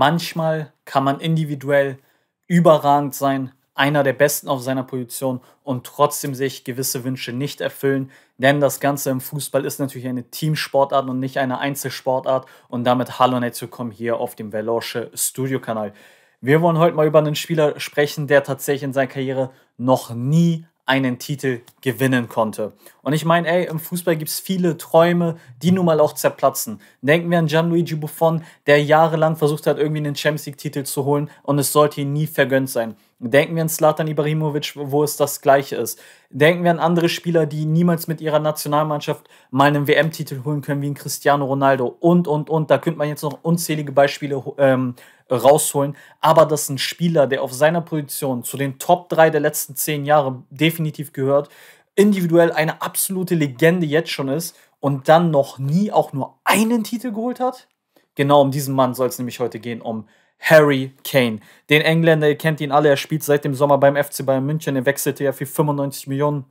Manchmal kann man individuell überragend sein, einer der Besten auf seiner Position und trotzdem sich gewisse Wünsche nicht erfüllen. Denn das Ganze im Fußball ist natürlich eine Teamsportart und nicht eine Einzelsportart. Und damit hallo und herzlich willkommen hier auf dem Veloce Studio-Kanal. Wir wollen heute mal über einen Spieler sprechen, der tatsächlich in seiner Karriere noch nie einen Titel gewinnen konnte. Und ich meine, ey, im Fußball gibt es viele Träume, die nun mal auch zerplatzen. Denken wir an Gianluigi Buffon, der jahrelang versucht hat, irgendwie einen Champions League-Titel zu holen und es sollte ihm nie vergönnt sein. Denken wir an Slatan Ibrahimovic, wo es das Gleiche ist. Denken wir an andere Spieler, die niemals mit ihrer Nationalmannschaft mal einen WM-Titel holen können, wie ein Cristiano Ronaldo und, und, und. Da könnte man jetzt noch unzählige Beispiele ähm, rausholen. Aber dass ein Spieler, der auf seiner Position zu den Top 3 der letzten 10 Jahre definitiv gehört, individuell eine absolute Legende jetzt schon ist und dann noch nie auch nur einen Titel geholt hat. Genau um diesen Mann soll es nämlich heute gehen, um Harry Kane. Den Engländer, ihr kennt ihn alle, er spielt seit dem Sommer beim FC Bayern München. Er wechselte ja für 95 Millionen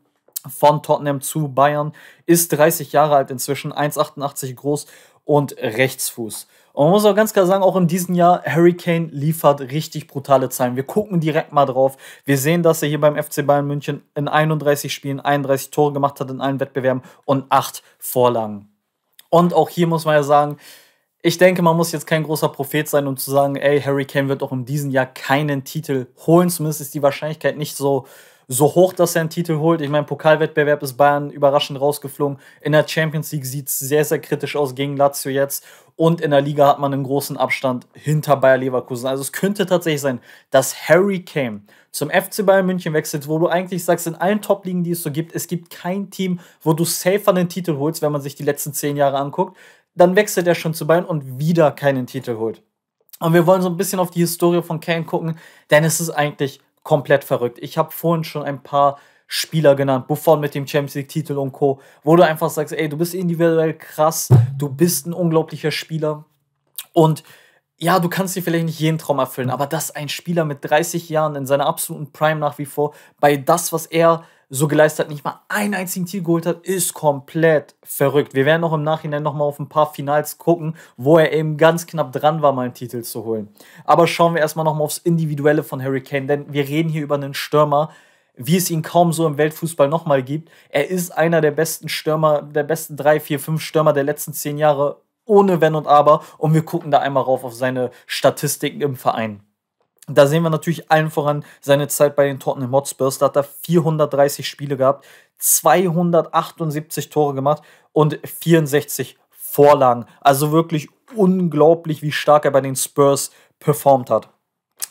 von Tottenham zu Bayern, ist 30 Jahre alt inzwischen, 1,88 groß und Rechtsfuß. Und man muss auch ganz klar sagen, auch in diesem Jahr, Harry Kane liefert richtig brutale Zahlen. Wir gucken direkt mal drauf. Wir sehen, dass er hier beim FC Bayern München in 31 Spielen 31 Tore gemacht hat in allen Wettbewerben und 8 Vorlagen. Und auch hier muss man ja sagen, ich denke, man muss jetzt kein großer Prophet sein, um zu sagen, ey, Harry Kane wird auch in diesem Jahr keinen Titel holen. Zumindest ist die Wahrscheinlichkeit nicht so, so hoch, dass er einen Titel holt. Ich meine, Pokalwettbewerb ist Bayern überraschend rausgeflogen. In der Champions League sieht es sehr, sehr kritisch aus gegen Lazio jetzt. Und in der Liga hat man einen großen Abstand hinter Bayer Leverkusen. Also es könnte tatsächlich sein, dass Harry Kane zum FC Bayern München wechselt, wo du eigentlich sagst, in allen Top-Ligen, die es so gibt, es gibt kein Team, wo du safer einen Titel holst, wenn man sich die letzten zehn Jahre anguckt, dann wechselt er schon zu Bayern und wieder keinen Titel holt. Und wir wollen so ein bisschen auf die Historie von Kane gucken, denn es ist eigentlich komplett verrückt. Ich habe vorhin schon ein paar Spieler genannt, Buffon mit dem Champions League-Titel und Co., wo du einfach sagst, ey, du bist individuell krass, du bist ein unglaublicher Spieler und ja, du kannst dir vielleicht nicht jeden Traum erfüllen, aber dass ein Spieler mit 30 Jahren in seiner absoluten Prime nach wie vor bei das, was er so geleistet hat, nicht mal einen einzigen Titel geholt hat, ist komplett verrückt. Wir werden auch im Nachhinein nochmal auf ein paar Finals gucken, wo er eben ganz knapp dran war, mal einen Titel zu holen. Aber schauen wir erstmal nochmal aufs Individuelle von Harry Kane, denn wir reden hier über einen Stürmer, wie es ihn kaum so im Weltfußball nochmal gibt. Er ist einer der besten Stürmer, der besten drei, vier, fünf Stürmer der letzten zehn Jahre, ohne Wenn und Aber. Und wir gucken da einmal rauf auf seine Statistiken im Verein. Da sehen wir natürlich allen voran seine Zeit bei den Tottenham Hotspurs. Da hat er 430 Spiele gehabt, 278 Tore gemacht und 64 Vorlagen. Also wirklich unglaublich, wie stark er bei den Spurs performt hat.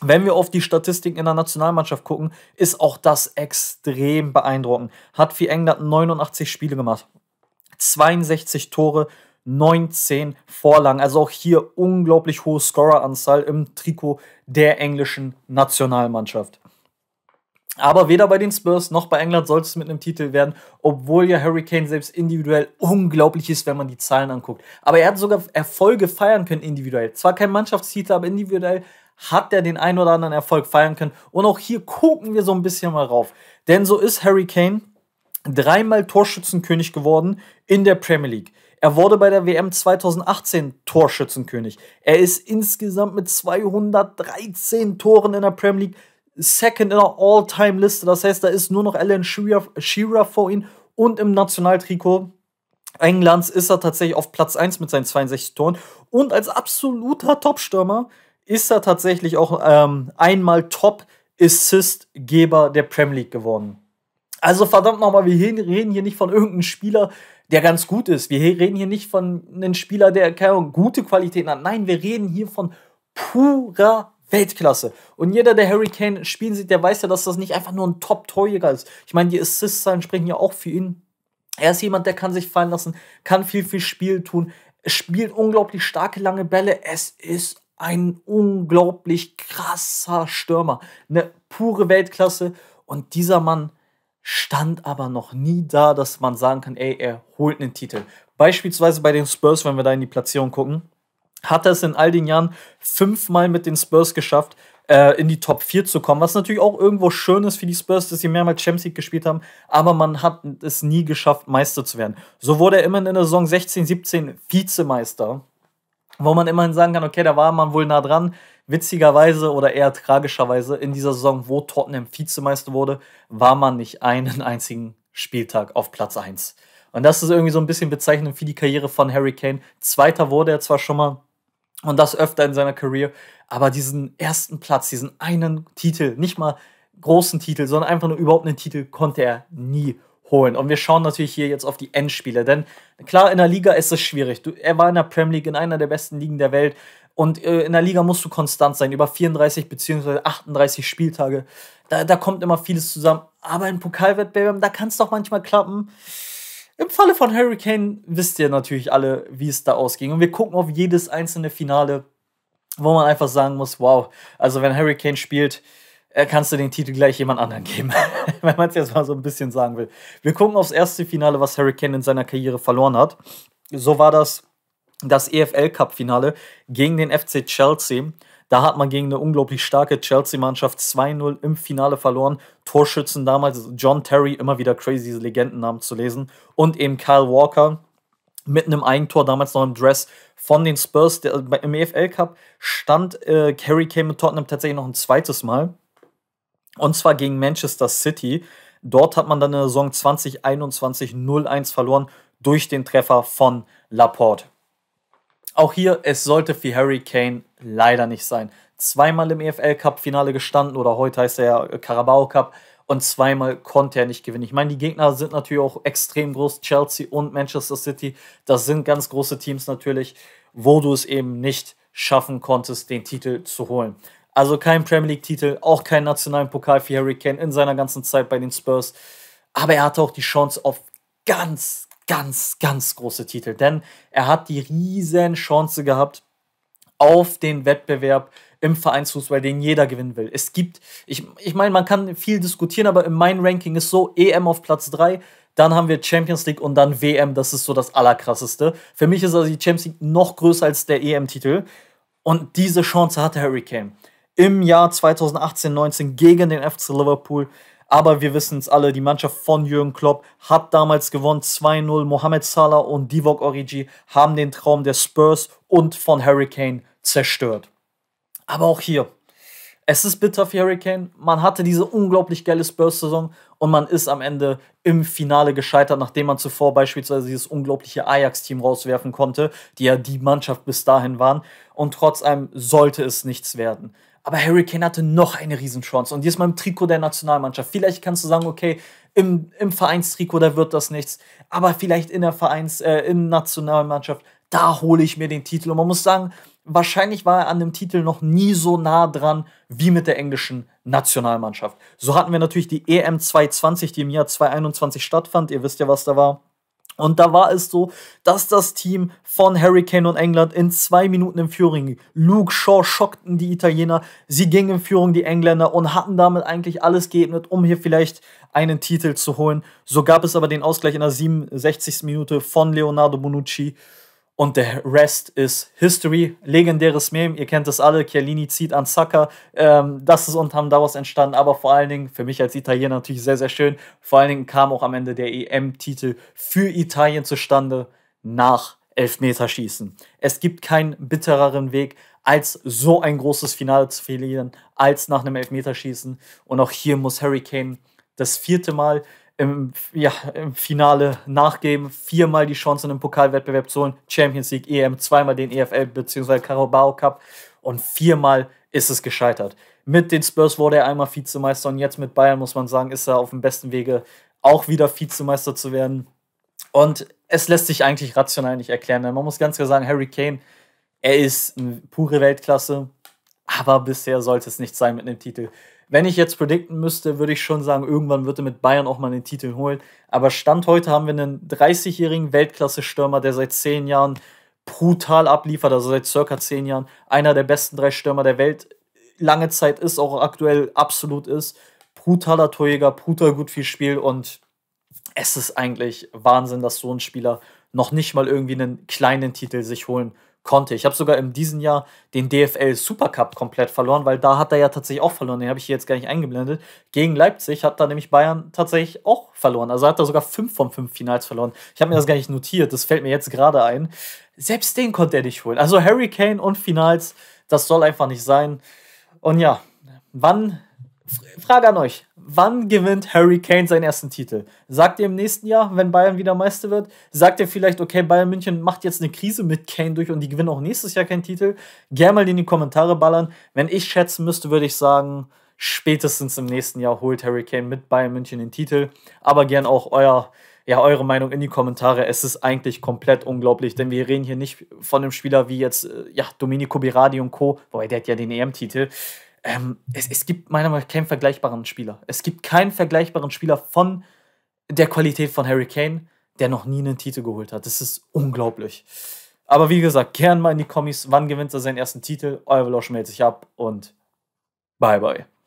Wenn wir auf die Statistiken in der Nationalmannschaft gucken, ist auch das extrem beeindruckend. Hat für England 89 Spiele gemacht, 62 Tore, 19 Vorlagen. Also auch hier unglaublich hohe Scoreranzahl im Trikot der englischen Nationalmannschaft. Aber weder bei den Spurs noch bei England sollte es mit einem Titel werden, obwohl ja Harry Kane selbst individuell unglaublich ist, wenn man die Zahlen anguckt. Aber er hat sogar Erfolge feiern können individuell. Zwar kein Mannschaftstitel, aber individuell hat er den ein oder anderen Erfolg feiern können. Und auch hier gucken wir so ein bisschen mal rauf. Denn so ist Harry Kane dreimal Torschützenkönig geworden in der Premier League. Er wurde bei der WM 2018 Torschützenkönig. Er ist insgesamt mit 213 Toren in der Premier League second in der All-Time-Liste. Das heißt, da ist nur noch Alan Shearer, Shearer vor ihm und im Nationaltrikot. Englands ist er tatsächlich auf Platz 1 mit seinen 62 Toren. Und als absoluter Top-Stürmer ist er tatsächlich auch ähm, einmal Top-Assist-Geber der Premier League geworden. Also verdammt nochmal, wir reden hier nicht von irgendeinem Spieler, der ganz gut ist. Wir reden hier nicht von einem Spieler, der keine gute Qualitäten hat. Nein, wir reden hier von purer Weltklasse. Und jeder, der Harry Kane spielen sieht, der weiß ja, dass das nicht einfach nur ein Top-Torjäger ist. Ich meine, die Assists-Zahlen sprechen ja auch für ihn. Er ist jemand, der kann sich fallen lassen, kann viel viel Spiel tun, spielt unglaublich starke lange Bälle. Es ist ein unglaublich krasser Stürmer. Eine pure Weltklasse. Und dieser Mann stand aber noch nie da, dass man sagen kann, ey, er holt einen Titel. Beispielsweise bei den Spurs, wenn wir da in die Platzierung gucken, hat er es in all den Jahren fünfmal mit den Spurs geschafft, äh, in die Top 4 zu kommen, was natürlich auch irgendwo schön ist für die Spurs, dass sie mehrmals Champions League gespielt haben, aber man hat es nie geschafft, Meister zu werden. So wurde er immerhin in der Saison 16, 17 Vizemeister, wo man immerhin sagen kann, okay, da war man wohl nah dran, witzigerweise oder eher tragischerweise in dieser Saison, wo Tottenham Vizemeister wurde, war man nicht einen einzigen Spieltag auf Platz 1. Und das ist irgendwie so ein bisschen bezeichnend für die Karriere von Harry Kane. Zweiter wurde er zwar schon mal und das öfter in seiner Karriere, aber diesen ersten Platz, diesen einen Titel, nicht mal großen Titel, sondern einfach nur überhaupt einen Titel konnte er nie holen. Und wir schauen natürlich hier jetzt auf die Endspiele, denn klar, in der Liga ist es schwierig. Du, er war in der Premier League, in einer der besten Ligen der Welt. Und äh, in der Liga musst du konstant sein, über 34 bzw. 38 Spieltage. Da, da kommt immer vieles zusammen. Aber in Pokalwettbewerben, da kann es doch manchmal klappen. Im Falle von Hurricane wisst ihr natürlich alle, wie es da ausging. Und wir gucken auf jedes einzelne Finale, wo man einfach sagen muss, wow, also wenn Hurricane spielt, äh, kannst du den Titel gleich jemand anderen geben, wenn man es jetzt mal so ein bisschen sagen will. Wir gucken aufs erste Finale, was Hurricane in seiner Karriere verloren hat. So war das das EFL-Cup-Finale gegen den FC Chelsea. Da hat man gegen eine unglaublich starke Chelsea-Mannschaft 2-0 im Finale verloren. Torschützen damals also John Terry, immer wieder crazy diese Legendennamen zu lesen. Und eben Kyle Walker mit einem Eigentor, damals noch im Dress von den Spurs. Der, äh, Im EFL Cup stand äh, Harry Kane mit Tottenham tatsächlich noch ein zweites Mal. Und zwar gegen Manchester City. Dort hat man dann in der Saison 2021 0-1 verloren durch den Treffer von Laporte. Auch hier, es sollte für Harry Kane leider nicht sein. Zweimal im EFL-Cup-Finale gestanden oder heute heißt er ja äh, Carabao Cup und zweimal konnte er nicht gewinnen. Ich meine, die Gegner sind natürlich auch extrem groß, Chelsea und Manchester City. Das sind ganz große Teams natürlich, wo du es eben nicht schaffen konntest, den Titel zu holen. Also kein Premier League-Titel, auch keinen nationalen Pokal für Harry Kane in seiner ganzen Zeit bei den Spurs. Aber er hatte auch die Chance auf ganz, ganz, ganz große Titel, denn er hat die riesen Chance gehabt auf den Wettbewerb im Vereinsfußball, den jeder gewinnen will. Es gibt, ich, ich meine, man kann viel diskutieren, aber in meinem Ranking ist so EM auf Platz 3, dann haben wir Champions League und dann WM, das ist so das Allerkrasseste. Für mich ist also die Champions League noch größer als der EM-Titel und diese Chance hatte Harry Kane im Jahr 2018-19 gegen den FC Liverpool aber wir wissen es alle, die Mannschaft von Jürgen Klopp hat damals gewonnen 2-0. Mohamed Salah und Divock Origi haben den Traum der Spurs und von Hurricane zerstört. Aber auch hier, es ist bitter für Hurricane. Man hatte diese unglaublich geile Spurs-Saison und man ist am Ende im Finale gescheitert, nachdem man zuvor beispielsweise dieses unglaubliche Ajax-Team rauswerfen konnte, die ja die Mannschaft bis dahin waren. Und trotz allem sollte es nichts werden. Aber Harry Kane hatte noch eine Riesenchance und diesmal im Trikot der Nationalmannschaft. Vielleicht kannst du sagen, okay, im, im Vereinstrikot, da wird das nichts, aber vielleicht in der Vereins-, äh, in Nationalmannschaft, da hole ich mir den Titel. Und man muss sagen, wahrscheinlich war er an dem Titel noch nie so nah dran wie mit der englischen Nationalmannschaft. So hatten wir natürlich die EM 220, die im Jahr 2021 stattfand. Ihr wisst ja, was da war. Und da war es so, dass das Team von Hurricane und England in zwei Minuten in Führung. Luke Shaw schockten die Italiener, sie gingen in Führung die Engländer und hatten damit eigentlich alles geebnet, um hier vielleicht einen Titel zu holen. So gab es aber den Ausgleich in der 67. Minute von Leonardo Bonucci. Und der Rest ist History. Legendäres Meme, ihr kennt es alle. Chiellini zieht an Saka. Ähm, das ist unter anderem daraus entstanden, aber vor allen Dingen für mich als Italiener natürlich sehr, sehr schön. Vor allen Dingen kam auch am Ende der EM-Titel für Italien zustande nach Elfmeterschießen. Es gibt keinen bittereren Weg, als so ein großes Finale zu verlieren, als nach einem Elfmeterschießen. Und auch hier muss Harry Kane das vierte Mal im, ja, im Finale nachgeben, viermal die Chance in einem Pokalwettbewerb zu holen, Champions League, EM, zweimal den EFL bzw. Carabao Cup und viermal ist es gescheitert. Mit den Spurs wurde er einmal Vizemeister und jetzt mit Bayern muss man sagen, ist er auf dem besten Wege, auch wieder Vizemeister zu werden. Und es lässt sich eigentlich rational nicht erklären. Man muss ganz klar sagen, Harry Kane, er ist eine pure Weltklasse, aber bisher sollte es nicht sein mit einem Titel wenn ich jetzt predikten müsste, würde ich schon sagen, irgendwann wird er mit Bayern auch mal den Titel holen. Aber Stand heute haben wir einen 30-jährigen Weltklasse-Stürmer, der seit zehn Jahren brutal abliefert, also seit circa zehn Jahren einer der besten drei Stürmer der Welt lange Zeit ist, auch aktuell absolut ist. Brutaler Torjäger, brutal gut viel Spiel und es ist eigentlich Wahnsinn, dass so ein Spieler noch nicht mal irgendwie einen kleinen Titel sich holen kann konnte. Ich habe sogar in diesem Jahr den DFL Supercup komplett verloren, weil da hat er ja tatsächlich auch verloren. Den habe ich hier jetzt gar nicht eingeblendet. Gegen Leipzig hat da nämlich Bayern tatsächlich auch verloren. Also hat er sogar fünf von fünf Finals verloren. Ich habe mir das gar nicht notiert. Das fällt mir jetzt gerade ein. Selbst den konnte er nicht holen. Also Harry Kane und Finals, das soll einfach nicht sein. Und ja, wann Frage an euch: Wann gewinnt Harry Kane seinen ersten Titel? Sagt ihr im nächsten Jahr, wenn Bayern wieder Meister wird? Sagt ihr vielleicht, okay, Bayern München macht jetzt eine Krise mit Kane durch und die gewinnen auch nächstes Jahr keinen Titel? Gerne mal in die Kommentare ballern. Wenn ich schätzen müsste, würde ich sagen, spätestens im nächsten Jahr holt Harry Kane mit Bayern München den Titel. Aber gern auch euer ja, eure Meinung in die Kommentare. Es ist eigentlich komplett unglaublich, denn wir reden hier nicht von einem Spieler wie jetzt, äh, ja, Domenico Biradi und Co., Boah, der hat ja den EM-Titel ähm, es, es gibt meiner Meinung nach keinen vergleichbaren Spieler. Es gibt keinen vergleichbaren Spieler von der Qualität von Harry Kane, der noch nie einen Titel geholt hat. Das ist unglaublich. Aber wie gesagt, gern mal in die Kommis, wann gewinnt er seinen ersten Titel? Euer Velosch meldet sich ab und bye bye.